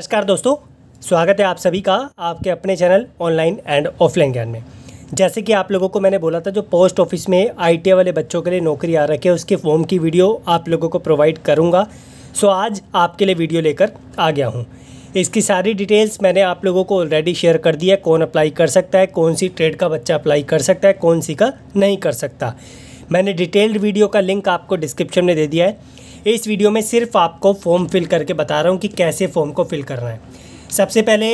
नमस्कार दोस्तों स्वागत है आप सभी का आपके अपने चैनल ऑनलाइन एंड ऑफलाइन ज्ञान में जैसे कि आप लोगों को मैंने बोला था जो पोस्ट ऑफिस में आई वाले बच्चों के लिए नौकरी आ रखी है उसके फॉर्म की वीडियो आप लोगों को प्रोवाइड करूँगा सो आज आपके लिए वीडियो लेकर आ गया हूँ इसकी सारी डिटेल्स मैंने आप लोगों को ऑलरेडी शेयर कर दिया है कौन अप्लाई कर सकता है कौन सी ट्रेड का बच्चा अप्लाई कर सकता है कौन सी का नहीं कर सकता मैंने डिटेल्ड वीडियो का लिंक आपको डिस्क्रिप्शन में दे दिया है इस वीडियो में सिर्फ आपको फॉर्म फिल करके बता रहा हूँ कि कैसे फॉर्म को फिल करना है सबसे पहले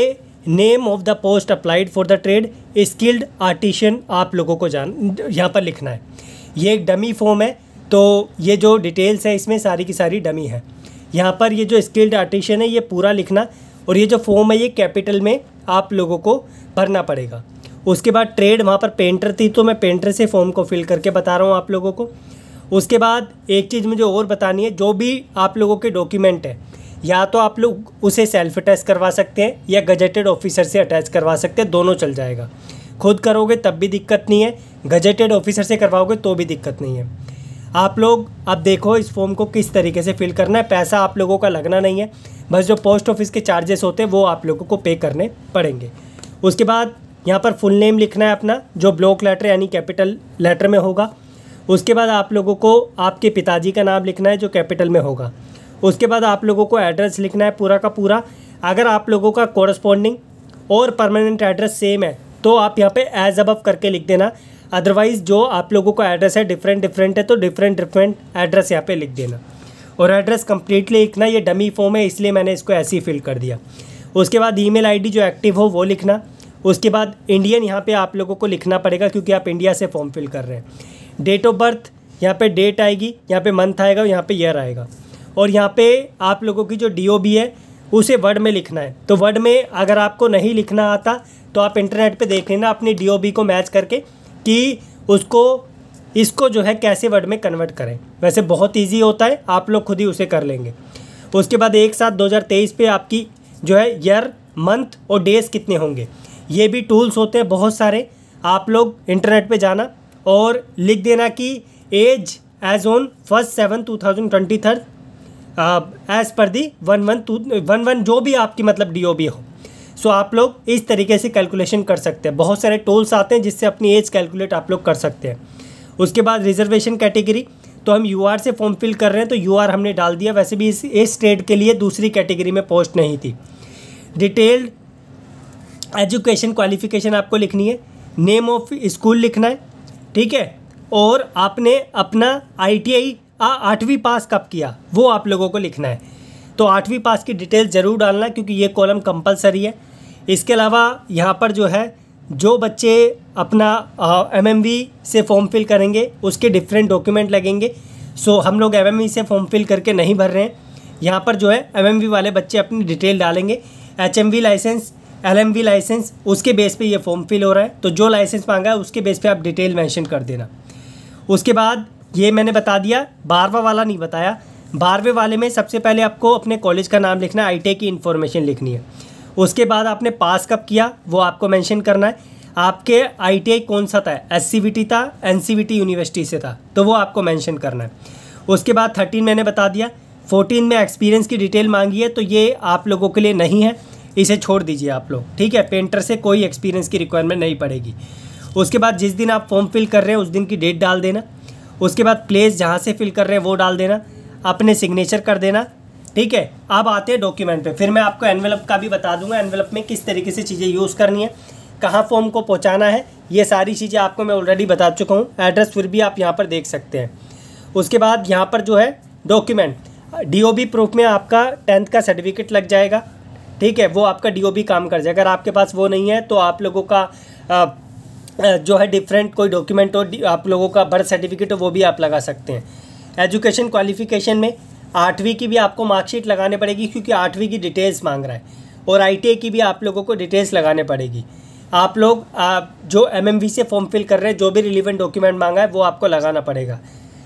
name of the post applied for the trade skilled artisan आप लोगों को जान यहाँ पर लिखना है ये एक डमी फॉर्म है तो ये जो डिटेल्स है इसमें सारी की सारी डमी है यहाँ पर ये जो स्किल्ड आर्टिशन है ये पूरा लिखना और ये जो फॉर्म है ये कैपिटल में आप लोगों को भरना पड़ेगा उसके बाद ट्रेड वहाँ पर पेंटर थी तो मैं पेंटर से फॉर्म को फिल करके बता रहा हूँ आप लोगों को उसके बाद एक चीज़ मुझे और बतानी है जो भी आप लोगों के डॉक्यूमेंट है या तो आप लोग उसे सेल्फ अटैच करवा सकते हैं या गजेटेड ऑफिसर से अटैच करवा सकते हैं दोनों चल जाएगा खुद करोगे तब भी दिक्कत नहीं है गजेटेड ऑफिसर से करवाओगे तो भी दिक्कत नहीं है आप लोग अब देखो इस फॉर्म को किस तरीके से फिल करना है पैसा आप लोगों का लगना नहीं है बस जो पोस्ट ऑफिस के चार्जेस होते हैं वो आप लोगों को पे करने पड़ेंगे उसके बाद यहाँ पर फुल नेम लिखना है अपना जो ब्लॉक लेटर यानी कैपिटल लेटर में होगा उसके बाद आप लोगों को आपके पिताजी का नाम लिखना है जो कैपिटल में होगा उसके बाद आप लोगों को एड्रेस लिखना है पूरा का पूरा अगर आप लोगों का कोरस्पॉन्डिंग और परमानेंट एड्रेस सेम है तो आप यहाँ पे एज अबव करके लिख देना अदरवाइज़ जो आप लोगों का एड्रेस है डिफरेंट डिफरेंट है तो डिफरेंट डिफरेंट एड्रेस यहाँ पे लिख देना और एड्रेस कम्प्लीटली लिखना ये डमी फॉर्म है इसलिए मैंने इसको ऐसे ही फिल कर दिया उसके बाद ई मेल जो एक्टिव हो वो लिखना उसके बाद इंडियन यहाँ पे आप लोगों को लिखना पड़ेगा क्योंकि आप इंडिया से फॉर्म फिल कर रहे हैं डेट ऑफ बर्थ यहाँ पे डेट आएगी यहाँ पे मंथ आएगा और यहाँ पे ईयर आएगा और यहाँ पे आप लोगों की जो डी है उसे वर्ड में लिखना है तो वर्ड में अगर आपको नहीं लिखना आता तो आप इंटरनेट पे देख लेना अपनी डी को मैच करके कि उसको इसको जो है कैसे वर्ड में कन्वर्ट करें वैसे बहुत ईजी होता है आप लोग खुद ही उसे कर लेंगे उसके बाद एक साथ दो हज़ार आपकी जो है ईयर मंथ और डेज कितने होंगे ये भी टूल्स होते हैं बहुत सारे आप लोग इंटरनेट पे जाना और लिख देना कि age as on first seven two thousand twenty third as per दी one one two one one जो भी आपकी मतलब डी हो सो आप लोग इस तरीके से कैलकुलेशन कर सकते हैं बहुत सारे टोल्स आते हैं जिससे अपनी एज कैलकुलेट आप लोग कर सकते हैं उसके बाद रिजर्वेशन कैटेगरी तो हम यू से फॉर्म फिल कर रहे हैं तो यू हमने डाल दिया वैसे भी इस इस ट्रेड के लिए दूसरी कैटेगरी में पोस्ट नहीं थी डिटेल्ड एजुकेशन क्वालिफिकेशन आपको लिखनी है नेम ऑफ स्कूल लिखना है ठीक है और आपने अपना आई आठवीं पास कब किया वो आप लोगों को लिखना है तो आठवीं पास की डिटेल ज़रूर डालना क्योंकि ये कॉलम कंपलसरी है इसके अलावा यहाँ पर जो है जो बच्चे अपना एम एम से फॉर्म फिल करेंगे उसके डिफरेंट डॉक्यूमेंट लगेंगे सो हम लोग एम से फॉर्म फिल करके नहीं भर रहे हैं यहाँ पर जो है एम वाले बच्चे अपनी डिटेल डालेंगे एच लाइसेंस एल लाइसेंस उसके बेस पे ये फॉर्म फिल हो रहा है तो जो लाइसेंस मांगा है उसके बेस पे आप डिटेल मेंशन कर देना उसके बाद ये मैंने बता दिया बारवा वाला नहीं बताया बारहवें वाले में सबसे पहले आपको अपने कॉलेज का नाम लिखना है आई e की इन्फॉर्मेशन लिखनी है उसके बाद आपने पास कब किया वो आपको मैंशन करना है आपके आई e कौन सा था एस था एन यूनिवर्सिटी से था तो वो आपको मैंशन करना है उसके बाद थर्टीन मैंने बता दिया फोर्टीन में एक्सपीरियंस की डिटेल मांगी है तो ये आप लोगों के लिए नहीं है इसे छोड़ दीजिए आप लोग ठीक है पेंटर से कोई एक्सपीरियंस की रिक्वायरमेंट नहीं पड़ेगी उसके बाद जिस दिन आप फॉर्म फिल कर रहे हैं उस दिन की डेट डाल देना उसके बाद प्लेस जहाँ से फिल कर रहे हैं वो डाल देना अपने सिग्नेचर कर देना ठीक है आप आते हैं डॉक्यूमेंट पे फिर मैं आपको एनवेलप का भी बता दूंगा एनवेलप में किस तरीके से चीज़ें यूज़ करनी है कहाँ फॉर्म को पहुँचाना है ये सारी चीज़ें आपको मैं ऑलरेडी बता चुका हूँ एड्रेस फिर भी आप यहाँ पर देख सकते हैं उसके बाद यहाँ पर जो है डॉक्यूमेंट डी प्रूफ में आपका टेंथ का सर्टिफिकेट लग जाएगा ठीक है वो आपका डीओबी काम कर जाए अगर आपके पास वो नहीं है तो आप लोगों का आ, जो है डिफरेंट कोई डॉक्यूमेंट हो आप लोगों का बर्थ सर्टिफिकेट हो वो भी आप लगा सकते हैं एजुकेशन क्वालिफिकेशन में आठवीं की भी आपको मार्कशीट लगाने पड़ेगी क्योंकि आठवीं की डिटेल्स मांग रहा है और आई की भी आप लोगों को डिटेल्स लगाने पड़ेगी आप लोग आप जो एम से फॉर्म फिल कर रहे हैं जो भी रिलीवेंट डॉक्यूमेंट मांगा है वो आपको लगाना पड़ेगा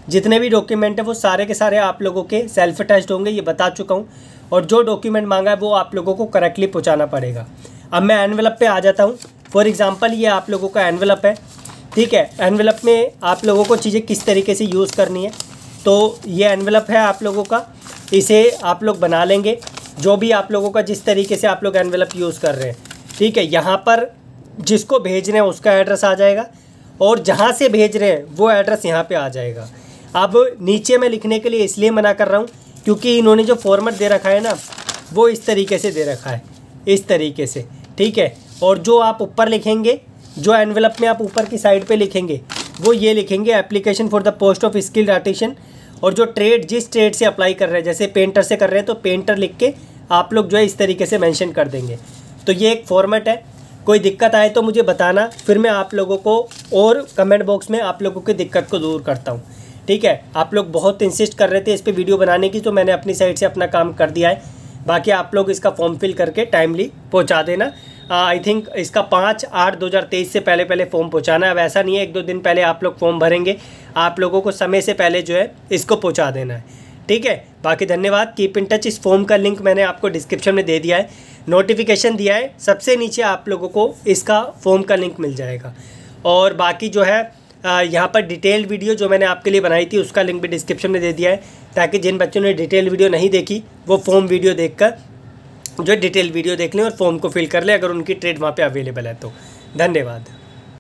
जितने भी डॉक्यूमेंट हैं वो सारे के सारे आप लोगों के सेल्फ अटैच्ड होंगे ये बता चुका हूँ और जो डॉक्यूमेंट मांगा है वो आप लोगों को करेक्टली पहुँचाना पड़ेगा अब मैं एनवेलप पर आ जाता हूँ फॉर एग्ज़ाम्पल ये आप लोगों का एनवेलप है ठीक है एनवेलप में आप लोगों को चीज़ें किस तरीके से यूज़ करनी है तो ये एनवेलप है आप लोगों का इसे आप लोग बना लेंगे जो भी आप लोगों का जिस तरीके से आप लोग एनवेलप यूज़ कर रहे हैं ठीक है यहाँ पर जिसको भेज रहे हैं उसका एड्रेस आ जाएगा और जहाँ से भेज रहे हैं वो एड्रेस यहाँ पे आ जाएगा अब नीचे मैं लिखने के लिए इसलिए मना कर रहा हूँ क्योंकि इन्होंने जो फॉर्मेट दे रखा है ना वो इस तरीके से दे रखा है इस तरीके से ठीक है और जो आप ऊपर लिखेंगे जो एनवेलप में आप ऊपर की साइड पे लिखेंगे वो ये लिखेंगे application for the post of skill artisan और जो ट्रेड जिस ट्रेड से अप्लाई कर रहे हैं जैसे पेंटर से कर रहे हैं तो पेंटर लिख के आप लोग जो है इस तरीके से मैंशन कर देंगे तो ये एक फॉर्मेट है कोई दिक्कत आए तो मुझे बताना फिर मैं आप लोगों को और कमेंट बॉक्स में आप लोगों की दिक्कत को दूर करता हूँ ठीक है आप लोग बहुत इंसिस्ट कर रहे थे इस पर वीडियो बनाने की तो मैंने अपनी साइड से अपना काम कर दिया है बाकी आप लोग इसका फॉर्म फिल करके टाइमली पहुँचा देना आई थिंक इसका पाँच आठ दो हज़ार तेईस से पहले पहले फॉर्म पहुँचाना है अब ऐसा नहीं है एक दो दिन पहले आप लोग फॉर्म भरेंगे आप लोगों को समय से पहले जो है इसको पहुँचा देना है ठीक है बाकी धन्यवाद कीप इन टच इस फॉर्म का लिंक मैंने आपको डिस्क्रिप्शन में दे दिया है नोटिफिकेशन दिया है सबसे नीचे आप लोगों को इसका फॉर्म का लिंक मिल जाएगा और बाकी जो है यहाँ पर डिटेल वीडियो जो मैंने आपके लिए बनाई थी उसका लिंक भी डिस्क्रिप्शन में दे दिया है ताकि जिन बच्चों ने डिटेल वीडियो नहीं देखी वो फॉर्म वीडियो देखकर जो डिटेल वीडियो देख लें और फॉर्म को फिल कर लें अगर उनकी ट्रेड वहाँ पर अवेलेबल है तो धन्यवाद